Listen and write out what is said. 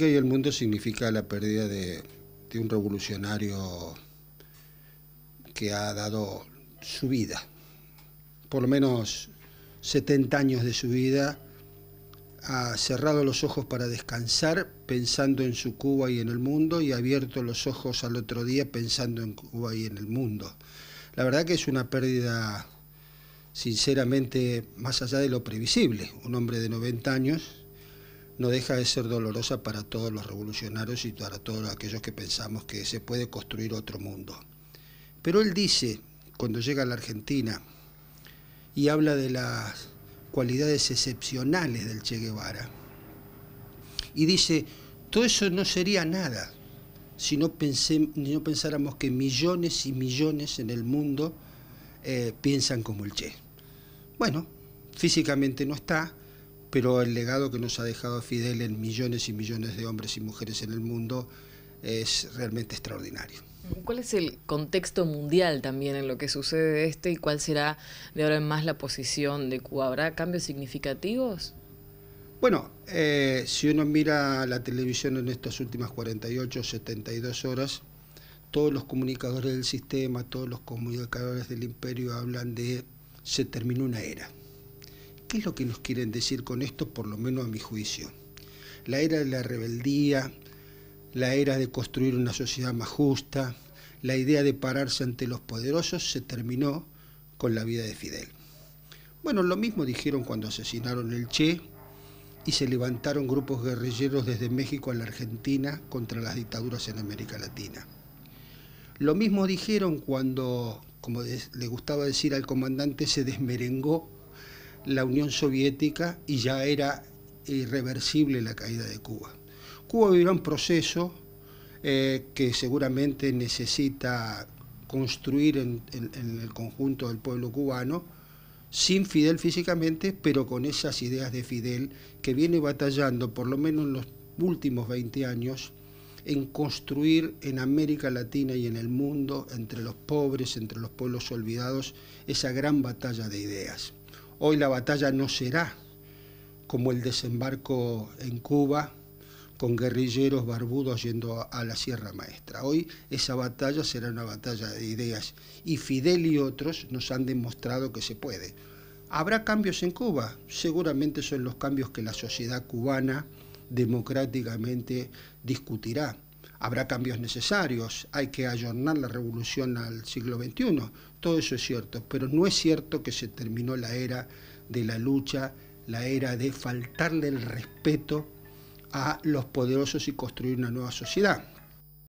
y el mundo significa la pérdida de, de, un revolucionario que ha dado su vida, por lo menos 70 años de su vida, ha cerrado los ojos para descansar pensando en su Cuba y en el mundo y ha abierto los ojos al otro día pensando en Cuba y en el mundo. La verdad que es una pérdida sinceramente más allá de lo previsible, un hombre de 90 años no deja de ser dolorosa para todos los revolucionarios y para todos aquellos que pensamos que se puede construir otro mundo. Pero él dice, cuando llega a la Argentina, y habla de las cualidades excepcionales del Che Guevara, y dice, todo eso no sería nada si no, pensé, no pensáramos que millones y millones en el mundo eh, piensan como el Che. Bueno, físicamente no está, pero el legado que nos ha dejado Fidel en millones y millones de hombres y mujeres en el mundo es realmente extraordinario. ¿Cuál es el contexto mundial también en lo que sucede este y cuál será de ahora en más la posición de Cuba? ¿Habrá cambios significativos? Bueno, eh, si uno mira la televisión en estas últimas 48, 72 horas, todos los comunicadores del sistema, todos los comunicadores del imperio hablan de se terminó una era. ¿Qué es lo que nos quieren decir con esto, por lo menos a mi juicio? La era de la rebeldía, la era de construir una sociedad más justa, la idea de pararse ante los poderosos se terminó con la vida de Fidel. Bueno, lo mismo dijeron cuando asesinaron el Che y se levantaron grupos guerrilleros desde México a la Argentina contra las dictaduras en América Latina. Lo mismo dijeron cuando, como le gustaba decir al comandante, se desmerengó la Unión Soviética y ya era irreversible la caída de Cuba. Cuba vivirá un proceso eh, que seguramente necesita construir en, en el conjunto del pueblo cubano, sin Fidel físicamente, pero con esas ideas de Fidel que viene batallando por lo menos en los últimos 20 años en construir en América Latina y en el mundo, entre los pobres, entre los pueblos olvidados, esa gran batalla de ideas. Hoy la batalla no será como el desembarco en Cuba con guerrilleros barbudos yendo a la Sierra Maestra. Hoy esa batalla será una batalla de ideas y Fidel y otros nos han demostrado que se puede. ¿Habrá cambios en Cuba? Seguramente son los cambios que la sociedad cubana democráticamente discutirá. Habrá cambios necesarios, hay que ayornar la revolución al siglo XXI, todo eso es cierto, pero no es cierto que se terminó la era de la lucha, la era de faltarle el respeto a los poderosos y construir una nueva sociedad.